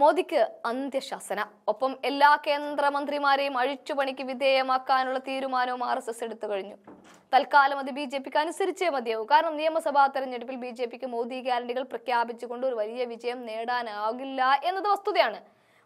മോദിക്ക് അന്ത്യശാസന ഒപ്പം എല്ലാ കേന്ദ്രമന്ത്രിമാരെയും അഴിച്ചുപണിക്ക് വിധേയമാക്കാനുള്ള തീരുമാനവും ആർ എസ് എസ് എടുത്തു കഴിഞ്ഞു തൽക്കാലം അത് ബി ജെ പിക്ക് അനുസരിച്ചേ മതിയാവും കാരണം നിയമസഭാ തെരഞ്ഞെടുപ്പിൽ ബി ജെ പിക്ക് മോദി ഗ്യാരണ്ടികൾ പ്രഖ്യാപിച്ചുകൊണ്ട് ഒരു വലിയ വിജയം നേടാനാകില്ല എന്നത് വസ്തുതയാണ്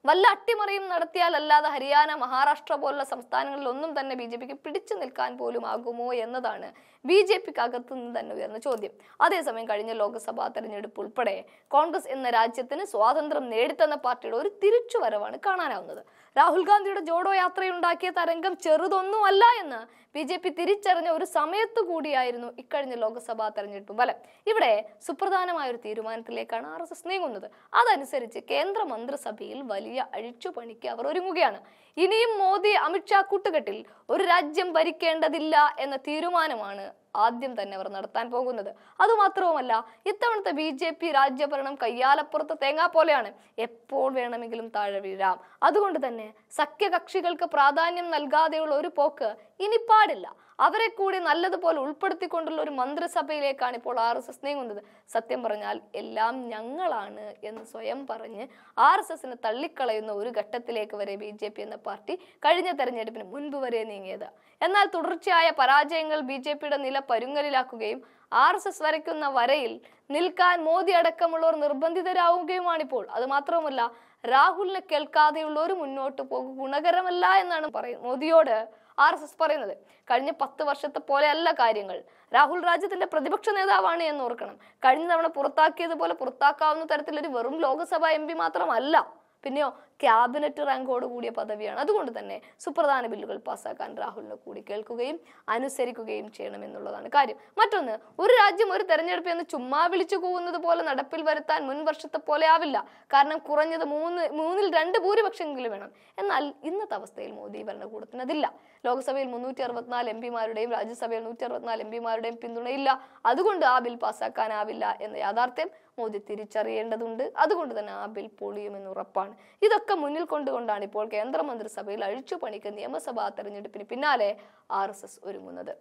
വല്ല അട്ടിമറിയും നടത്തിയാൽ അല്ലാതെ ഹരിയാന മഹാരാഷ്ട്ര പോലുള്ള സംസ്ഥാനങ്ങളിൽ ഒന്നും തന്നെ ബി ജെ പിക്ക് പിടിച്ചു നിൽക്കാൻ പോലും ആകുമോ എന്നതാണ് ബി ജെ പിക്ക് അകത്തു നിന്ന് തന്നെ ഉയർന്ന ചോദ്യം അതേസമയം കഴിഞ്ഞ ലോക്സഭാ തെരഞ്ഞെടുപ്പ് ഉൾപ്പെടെ കോൺഗ്രസ് എന്ന രാജ്യത്തിന് സ്വാതന്ത്ര്യം നേടിത്തന്ന പാർട്ടിയുടെ ഒരു തിരിച്ചുവരവാണ് കാണാനാവുന്നത് രാഹുൽ ഗാന്ധിയുടെ ജോഡോ യാത്രയുണ്ടാക്കിയ തരംഗം ചെറുതൊന്നുമല്ല എന്ന് ബി ജെ പി തിരിച്ചറിഞ്ഞ ഒരു സമയത്തു കൂടിയായിരുന്നു ഇക്കഴിഞ്ഞ ലോക്സഭാ തെരഞ്ഞെടുപ്പ് ഫലം ഇവിടെ സുപ്രധാനമായ ഒരു തീരുമാനത്തിലേക്കാണ് ആർ എസ് എസ് നീങ്ങുന്നത് അതനുസരിച്ച് കേന്ദ്ര മന്ത്രിസഭയിൽ വലിയ വലിയ അഴിച്ചുപണിക്ക് അവർ ഒരുങ്ങുകയാണ് ഇനിയും മോദി അമിത്ഷാ കൂട്ടുകെട്ടിൽ ഒരു രാജ്യം ഭരിക്കേണ്ടതില്ല എന്ന തീരുമാനമാണ് ആദ്യം തന്നെ അവർ നടത്താൻ പോകുന്നത് അതുമാത്രവുമല്ല ഇത്തവണത്തെ ബി ജെ പി രാജ്യഭരണം കയ്യാലപ്പുറത്തെ തേങ്ങ പോലെയാണ് എപ്പോൾ വേണമെങ്കിലും താഴെ വീഴാം അതുകൊണ്ട് തന്നെ സഖ്യകക്ഷികൾക്ക് പ്രാധാന്യം നൽകാതെയുള്ള ഒരു പോക്ക് ഇനി പാടില്ല അവരെ കൂടി നല്ലതുപോലെ ഉൾപ്പെടുത്തിക്കൊണ്ടുള്ള ഒരു മന്ത്രിസഭയിലേക്കാണ് ഇപ്പോൾ ആർ എസ് എസ് നീങ്ങുന്നത് സത്യം പറഞ്ഞാൽ എല്ലാം ഞങ്ങളാണ് എന്ന് സ്വയം പറഞ്ഞ് ആർ എസ് എസിനെ തള്ളിക്കളയുന്ന ഒരു ഘട്ടത്തിലേക്ക് വരെ ബി ജെ പി എന്ന പാർട്ടി കഴിഞ്ഞ തെരഞ്ഞെടുപ്പിന് മുൻപ് വരെ നീങ്ങിയത് എന്നാൽ തുടർച്ചയായ പരാജയങ്ങൾ ബി ജെ പിയുടെ നില പരുങ്ങലിലാക്കുകയും ആർ എസ് എസ് വരയ്ക്കുന്ന വരയിൽ നിൽക്കാൻ മോദി അടക്കമുള്ളവർ നിർബന്ധിതരാവുകയുമാണിപ്പോൾ അത് മാത്രവുമല്ല രാഹുലിനെ കേൾക്കാതെയുള്ള ഒരു മുന്നോട്ട് പോകും ഗുണകരമല്ല എന്നാണ് പറയുന്നത് മോദിയോട് ആർ എസ് എസ് പറയുന്നത് കഴിഞ്ഞ പത്ത് വർഷത്തെ പോലെയല്ല കാര്യങ്ങൾ രാഹുൽ രാജ്യത്തിന്റെ പ്രതിപക്ഷ നേതാവാണ് എന്ന് ഓർക്കണം കഴിഞ്ഞ തവണ പുറത്താക്കിയതുപോലെ പുറത്താക്കാവുന്ന തരത്തിലൊരു വെറും ലോക്സഭ എം പി മാത്രമല്ല പിന്നെയോ ക്യാബിനറ്റ് റാങ്കോട് കൂടിയ പദവിയാണ് അതുകൊണ്ട് തന്നെ സുപ്രധാന ബില്ലുകൾ പാസ്സാക്കാൻ രാഹുലിനെ കൂടി കേൾക്കുകയും അനുസരിക്കുകയും ചെയ്യണമെന്നുള്ളതാണ് കാര്യം മറ്റൊന്ന് ഒരു രാജ്യം ഒരു തെരഞ്ഞെടുപ്പ് എന്ന് ചുമ്മാ വിളിച്ചു പോകുന്നത് പോലെ നടപ്പിൽ വരുത്താൻ മുൻ വർഷത്തെ പോലെ ആവില്ല കാരണം കുറഞ്ഞത് മൂന്ന് മൂന്നിൽ രണ്ട് ഭൂരിപക്ഷമെങ്കിലും വേണം എന്നാൽ ഇന്നത്തെ അവസ്ഥയിൽ മോദി ഭരണകൂടത്തിന് അതില്ല ലോക്സഭയിൽ മുന്നൂറ്റി അറുപത്തിനാല് എം പിമാരുടെയും രാജ്യസഭയിൽ നൂറ്റി അറുപത്തിനാല് എം പിമാരുടെയും പിന്തുണയില്ല അതുകൊണ്ട് ആ ബിൽ പാസ്സാക്കാനാവില്ല എന്ന യാഥാർത്ഥ്യം മോദി തിരിച്ചറിയേണ്ടതുണ്ട് അതുകൊണ്ട് തന്നെ ആ ബിൽ പൊളിയുമെന്ന് ഉറപ്പാണ് ഇതൊക്കെ ഇതൊക്കെ മുന്നിൽ കൊണ്ടുകൊണ്ടാണ് ഇപ്പോൾ കേന്ദ്രമന്ത്രിസഭയിൽ അഴിച്ചുപണിക്ക് നിയമസഭാ തെരഞ്ഞെടുപ്പിന് പിന്നാലെ ആർ ഒരുങ്ങുന്നത്